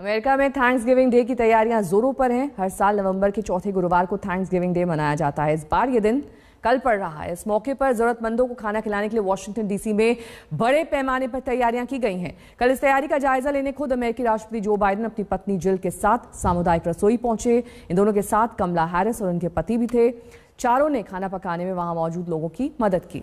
America में thanks giving day की तैयारियां जोरों पर हैं हर साल नवंबर के चौथे गुरुवार को थैंक्स गिविंग डे मनाया जाता है इस बार ये दिन कल पड़ रहा है इस मौके पर जरूरतमंदों को खाना खिलाने के लिए वॉशिंगटन डीसी में बड़े पैमाने पर तैयारियां की गई हैं कल इस तैयारी का जायजा लेने खुद अमेरिकी राष्ट्रपति जो बाइडन अपनी पत्नी जिल के साथ सामुदायिक रसोई पहुंचे इन दोनों के साथ कमला हैरिस और उनके पति भी थे चारों ने खाना पकाने में वहां मौजूद लोगों की मदद की